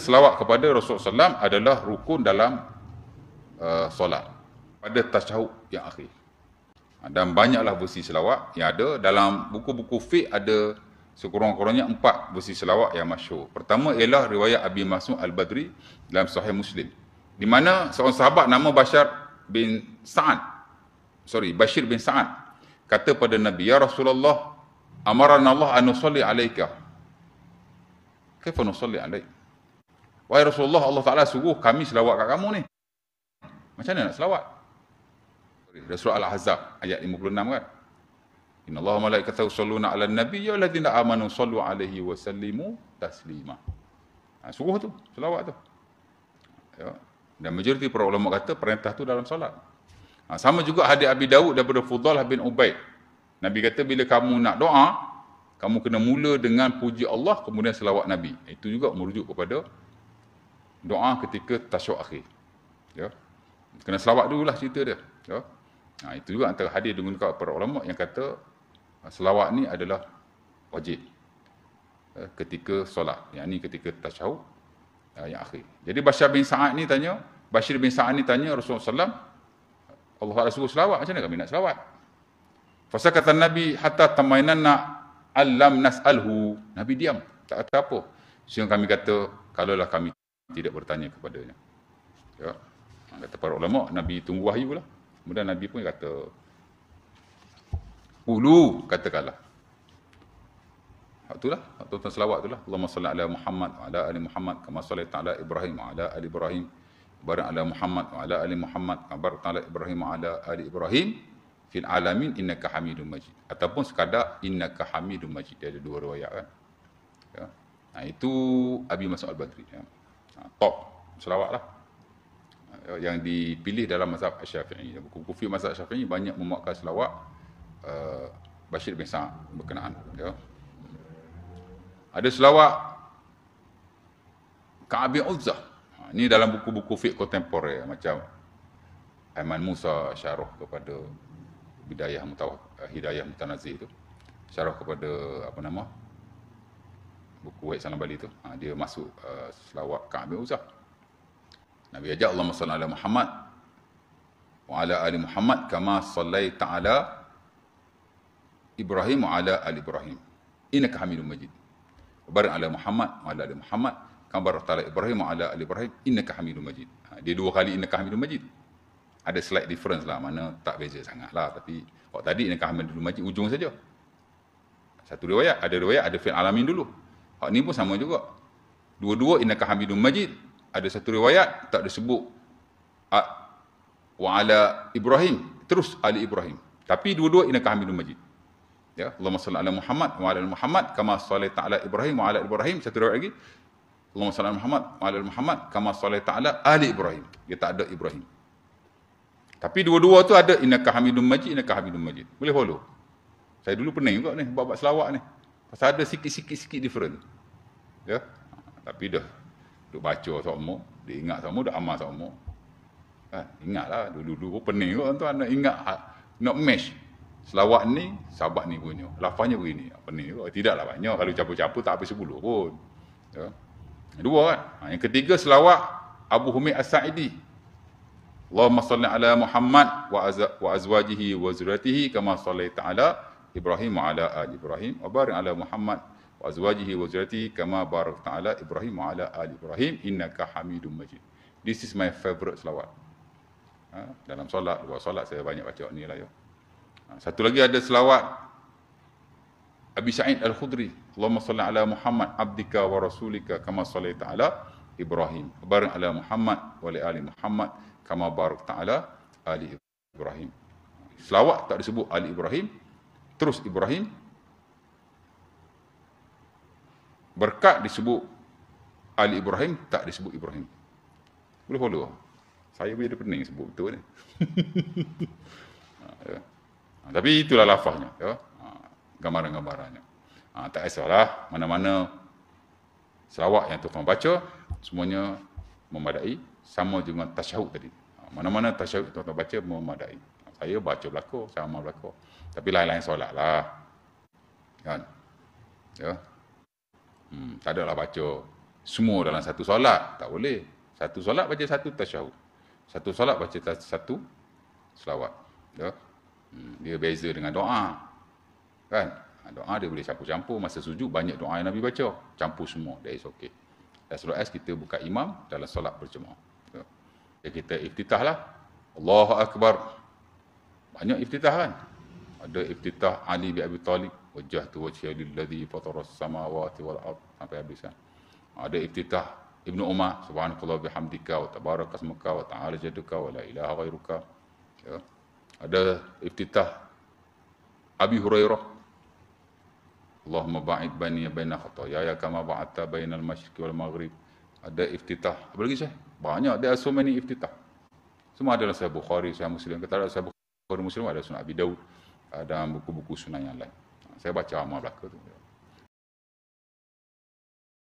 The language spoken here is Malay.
selawat kepada Rasulullah SAW adalah rukun dalam uh, solat pada tasawuf yang akhir. Ha, dan banyaklah versi selawat yang ada. Dalam buku-buku fiqh ada sekurang-kurangnya empat versi selawat yang masyur. Pertama ialah riwayat Abi Mas'ud Al-Badri dalam Sahih Muslim. Di mana seorang sahabat nama Bashar bin Sa'ad. Sorry, Bashir bin Sa'ad. Kata pada Nabi, Ya Rasulullah, amaran Allah anusalli alaika. Kenapa anusalli alaika? Wahai Rasulullah Allah Ta'ala suruh kami selawat kat kamu ni. Macam mana nak selawat? Rasulullah Al-Ahzab ayat 56 kan. Inna Allah malaikata usalluna ala nabi ya ladina amanu sallu alaihi wa sallimu taslima. Ha, suruh tu, selawat tu. Ya. Dan majoriti para ulama kata perintah tu dalam solat. Ha, sama juga hadis Abi Daud daripada Fudhal bin Ubaid. Nabi kata bila kamu nak doa, kamu kena mula dengan puji Allah kemudian selawat Nabi. Itu juga merujuk kepada doa ketika tasyuk akhir. Ya. Kena selawat dulu lah cerita dia. Ya. Ha, itu juga antara hadir dengan para ulama yang kata ha, selawat ni adalah wajib eh, ketika solat. Yang ni ketika tasyahud eh, yang akhir. Jadi Bashar bin Sa'ad ni tanya, Bashir bin Sa'ad ni tanya Rasulullah SAW, Allah SWT suruh selawat, macam mana kami nak selawat? Fasa kata Nabi, hatta tamainan nak alam nas'alhu. Nabi diam, tak kata apa. Sehingga kami kata, kalaulah kami tidak bertanya kepadanya. Ya. Ha, kata para ulama, Nabi tunggu wahyu lah. Kemudian Nabi pun kata, Ulu kata kalah. Itulah, tuan-tuan selawat itulah. Allahumma salli ala Muhammad, ala ali Muhammad, kama salli ta'ala Ibrahim, ala ali Ibrahim, barak ala Muhammad, ala ali Muhammad, kabar ta'ala Ibrahim, ala ali Ibrahim, fil alamin innaka hamidun majid. Ataupun sekadar innaka hamidun majid. Dia ada dua riwayat kan. Ya. Nah, itu Abi Mas'ud al-Badri. Ya top Sarawak lah eh, yang dipilih dalam mazhab Syafi'i. Buku buku kufi mazhab Syafi'i banyak memuatkan selawat uh, eh, Bashir bin Sa'ad berkenaan. Ya. Ada selawat Ka'abi Uzzah. Ha, ini dalam buku-buku fiqh kontemporer macam Aiman Musa syarah kepada Bidayah Mutawah, Hidayah Mutanazir itu. Syarah kepada apa nama? buku Wahid Salam Bali tu. Ha, dia masuk uh, selawat Ka'bah Uzzah. Nabi ajak Allah SWT ala Muhammad. Wa ala ali Muhammad kama salai ta'ala Ibrahim wa ala ali Ibrahim. Inaka hamidun majid. Barat ala Muhammad wa ala ali Muhammad. Kambar ta'ala Ibrahim wa ala ali Ibrahim. Inaka hamidun majid. Ha, dia dua kali inaka hamidun majid. Ada slight difference lah. Mana tak beza sangat lah. Tapi waktu tadi inaka hamidun majid. Ujung saja. Satu riwayat. Ada riwayat. Ada fi'al alamin dulu. Hak ni pun sama juga. Dua-dua innaka Hamidum Majid. Ada satu riwayat tak disebut wa ala Ibrahim. Terus Ali Ibrahim. Tapi dua-dua innaka Hamidum Majid. Ya, Allahumma salli ala Muhammad wa ala Muhammad kama salli ta'ala Ibrahim wa ala Ibrahim. Satu riwayat lagi. Allahumma salli ala Muhammad wa ala Muhammad kama salli ta'ala Ali Ibrahim. Dia tak ada Ibrahim. Tapi dua-dua tu ada innaka Hamidum Majid, innaka Hamidum Majid. Boleh follow. Saya dulu pening juga ni buat-buat selawat ni. Pasal ada sikit-sikit-sikit different. Ya. Tapi dah duk baca sama, dia ingat sama, dah amal sama. Kan? Ha, ingatlah dulu-dulu pun pening kot tuan nak ingat nak mesh. selawat ni sahabat ni punya lafaznya begini ah, pening kot tidaklah banyak kalau capu-capu tak habis 10 pun ya dua kan ha, yang ketiga selawat Abu Humaid As-Sa'idi Allahumma salli ala Muhammad wa, azab, wa azwajihi wa zuriatihi kama sallaita taala Ibrahim wa ala ali Ibrahim wa barik ala Muhammad wa azwajihi wa zuriyati kama barakta ala ibrahim wa ala ali ibrahim innaka hamidum majid this is my favorite selawat ha? dalam solat luar solat saya banyak baca ni lah ya ha, satu lagi ada selawat Abi Sa'id Al-Khudri Allahumma salli ala Muhammad abdika wa rasulika kama salli ta'ala Ibrahim barik ala Muhammad wa li ali Muhammad kama barik ta'ala ali Ibrahim selawat tak disebut ali Ibrahim terus Ibrahim Berkat disebut Ali Ibrahim, tak disebut Ibrahim. Boleh follow? Saya punya pening sebut betul ni. Ya. ha, tapi itulah lafaznya. Ya. Ha, gambaran-gambarannya. Ha, tak esalah mana-mana selawat yang tuan baca, semuanya memadai. Sama dengan tasyahud tadi. Ha, mana-mana tasyahud tuan baca memadai. Ha, saya baca belakang, saya amal belakang. Tapi lain-lain solat lah. Kan? Ya. Hmm, tak ada lah baca semua dalam satu solat. Tak boleh. Satu solat baca satu tasyahud. Satu solat baca satu selawat. Ya? Hmm, dia beza dengan doa. Kan? Ha, doa dia boleh campur-campur. Masa sujud banyak doa yang Nabi baca. Campur semua. That is okay. Dan surat S kita buka imam dalam solat berjemaah. Ya. ya? kita iftitah lah. Allahu Akbar. Banyak iftitah kan? Ada iftitah Ali bin Abi Talib wajah tu wajah lilladhi fataras samawati wal Al sampai habis kan ada ibtidah Ibnu Umar Subhanallah bihamdika wa tabaraka asmuka wa ta'ala jaduka wa la ilaha ghairuka ya. ada ibtidah Abi Hurairah Allah mabait bani baina khataya ya kama ba'atta bainal masjid wal maghrib ada ibtidah. apa lagi saya banyak ada so many ibtidah. semua ada dalam sahih Bukhari saya Muslim Kita ada saya Bukhari Muslim ada sunah Abi Daud ada buku-buku sunan yang lain saya baca amal Melaka tu.